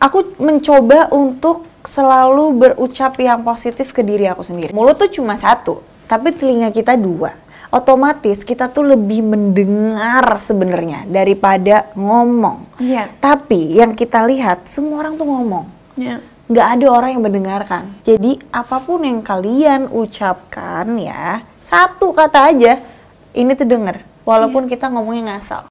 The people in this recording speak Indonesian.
aku mencoba untuk selalu berucap yang positif ke diri aku sendiri. Mulut tuh cuma satu, tapi telinga kita dua. Otomatis kita tuh lebih mendengar sebenarnya daripada ngomong. Yeah. Tapi yang kita lihat semua orang tuh ngomong. Yeah. Gak ada orang yang mendengarkan. Jadi apapun yang kalian ucapkan ya satu kata aja ini tuh denger. Walaupun yeah. kita ngomongnya ngasal.